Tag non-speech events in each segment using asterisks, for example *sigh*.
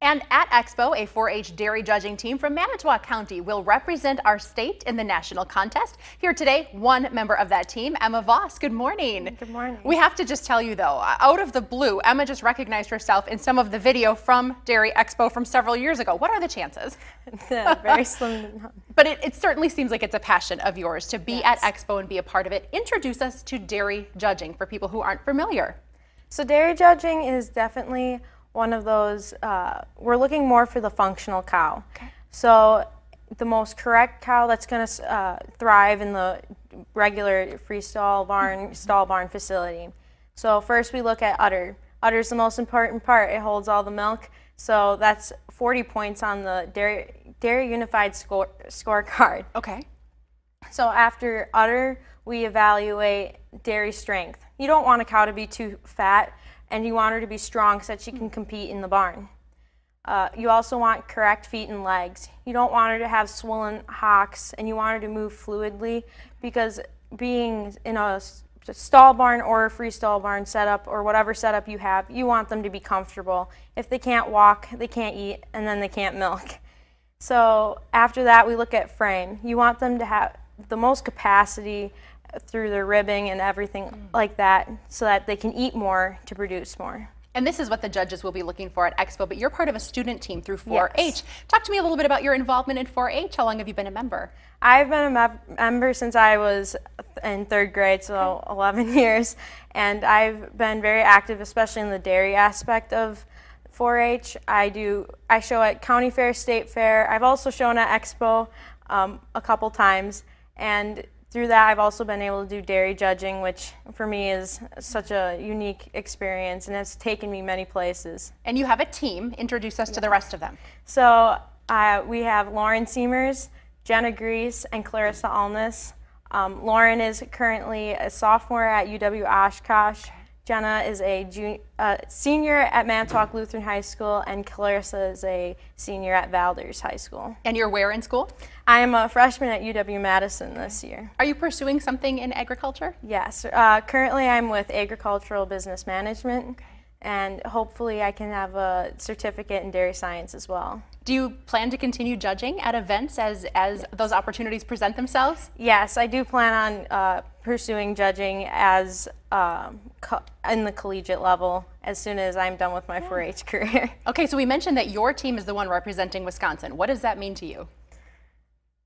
And at Expo, a 4-H dairy judging team from Manitowoc County will represent our state in the national contest. Here today, one member of that team, Emma Voss. Good morning. Good morning. We have to just tell you though, uh, out of the blue, Emma just recognized herself in some of the video from Dairy Expo from several years ago. What are the chances? *laughs* Very *laughs* slim. but it, it, certainly seems like it's a passion of yours to be yes. at Expo and be a part of it. Introduce us to dairy judging for people who aren't familiar. So dairy judging is definitely one of those, uh, we're looking more for the functional cow. Okay. So the most correct cow that's going to uh, thrive in the regular freestall barn, mm-hmm. stall barn facility. So first we look at udder. Udder is the most important part. It holds all the milk. So that's 40 points on the dairy, dairy unified score, scorecard. Okay. So after udder, we evaluate dairy strength. You don't want a cow to be too fat and you want her to be strong so that she can compete in the barn. Uh, you also want correct feet and legs. You don't want her to have swollen hocks, and you want her to move fluidly because being in a stall barn or a free stall barn setup or whatever setup you have, you want them to be comfortable. If they can't walk, they can't eat, and then they can't milk. So after that, we look at frame. You want them to have the most capacity through their ribbing and everything mm. like that so that they can eat more to produce more. And this is what the judges will be looking for at Expo, but you're part of a student team through 4-H. Yes. Talk to me a little bit about your involvement in 4-H. How long have you been a member? I've been a member since I was in third grade, so okay. 11 *laughs* years. And I've been very active, especially in the dairy aspect of 4-H. I do, I show at county fair, state fair. I've also shown at Expo um, a couple times. And through that, I've also been able to do dairy judging, which for me is such a unique experience and has taken me many places. And you have a team. Introduce us yeah. to the rest of them. So uh, we have Lauren Seemers, Jenna Grease, and Clarissa Alness. Um, Lauren is currently a sophomore at UW Oshkosh. Jenna is a junior, uh, senior at Manitowoc Lutheran High School, and Clarissa is a senior at Valders High School. And you're where in school? I am a freshman at UW Madison this year. Are you pursuing something in agriculture? Yes. Uh, currently, I'm with Agricultural Business Management. Okay and hopefully I can have a certificate in dairy science as well. Do you plan to continue judging at events as, as yes. those opportunities present themselves? Yes, I do plan on uh, pursuing judging as um, in the collegiate level as soon as I'm done with my 4-H yeah. career. *laughs* Okay, so we mentioned that your team is the one representing Wisconsin. What does that mean to you?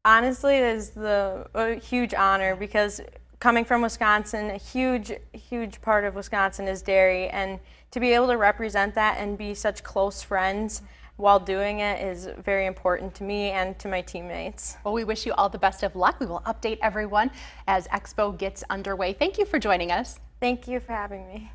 Honestly, it is the a huge honor because coming from Wisconsin, a huge, huge part of Wisconsin is dairy, and to be able to represent that and be such close friends while doing it is very important to me and to my teammates. Well, we wish you all the best of luck. We will update everyone as Expo gets underway. Thank you for joining us. Thank you for having me.